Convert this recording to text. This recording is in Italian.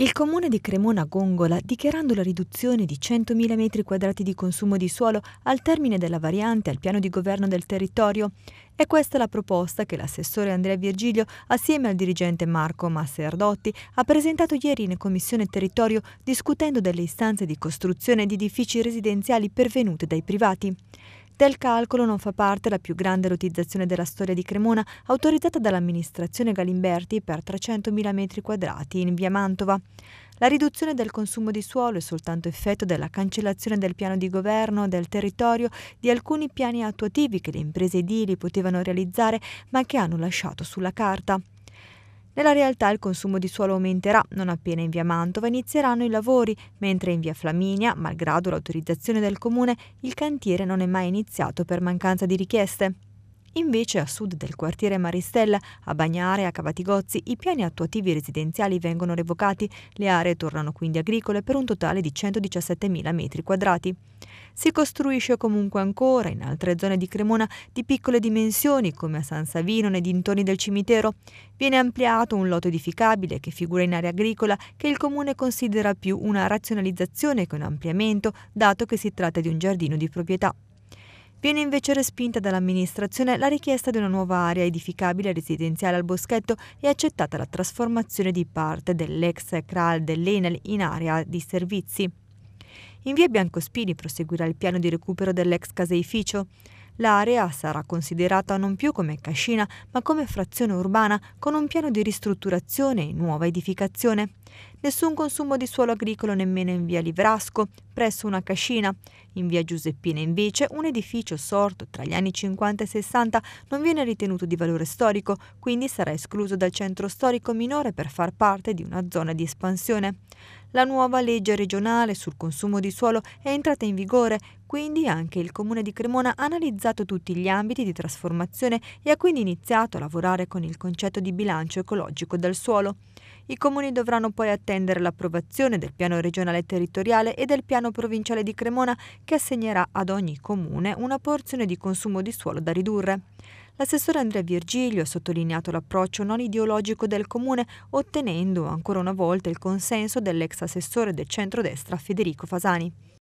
Il comune di Cremona Gongola, dichiarando la riduzione di 100.000 m2 di consumo di suolo al termine della variante al piano di governo del territorio, è questa la proposta che l'assessore Andrea Virgilio, assieme al dirigente Marco Masserdotti, ha presentato ieri in Commissione Territorio discutendo delle istanze di costruzione di edifici residenziali pervenute dai privati. Del calcolo non fa parte la più grande lotizzazione della storia di Cremona, autorizzata dall'amministrazione Galimberti per 300.000 metri quadrati in via Mantova. La riduzione del consumo di suolo è soltanto effetto della cancellazione del piano di governo del territorio di alcuni piani attuativi che le imprese edili potevano realizzare ma che hanno lasciato sulla carta. Nella realtà il consumo di suolo aumenterà non appena in via Mantova inizieranno i lavori, mentre in via Flaminia, malgrado l'autorizzazione del comune, il cantiere non è mai iniziato per mancanza di richieste. Invece a sud del quartiere Maristella, a Bagnare e a Cavatigozzi, i piani attuativi residenziali vengono revocati, le aree tornano quindi agricole per un totale di 117.000 metri quadrati. Si costruisce comunque ancora, in altre zone di Cremona, di piccole dimensioni come a San Savino nei dintorni del cimitero. Viene ampliato un lotto edificabile che figura in area agricola che il comune considera più una razionalizzazione che un ampliamento, dato che si tratta di un giardino di proprietà. Viene invece respinta dall'amministrazione la richiesta di una nuova area edificabile residenziale al boschetto e accettata la trasformazione di parte dell'ex CRAL dell'Enel in area di servizi. In via Biancospini proseguirà il piano di recupero dell'ex caseificio. L'area sarà considerata non più come cascina, ma come frazione urbana con un piano di ristrutturazione e nuova edificazione nessun consumo di suolo agricolo nemmeno in via Livrasco, presso una cascina. In via Giuseppina invece un edificio sorto tra gli anni 50 e 60 non viene ritenuto di valore storico, quindi sarà escluso dal centro storico minore per far parte di una zona di espansione. La nuova legge regionale sul consumo di suolo è entrata in vigore, quindi anche il Comune di Cremona ha analizzato tutti gli ambiti di trasformazione e ha quindi iniziato a lavorare con il concetto di bilancio ecologico del suolo. I comuni dovranno poi attendere l'approvazione del piano regionale territoriale e del piano provinciale di Cremona che assegnerà ad ogni comune una porzione di consumo di suolo da ridurre. L'assessore Andrea Virgilio ha sottolineato l'approccio non ideologico del comune, ottenendo ancora una volta il consenso dell'ex assessore del centrodestra Federico Fasani.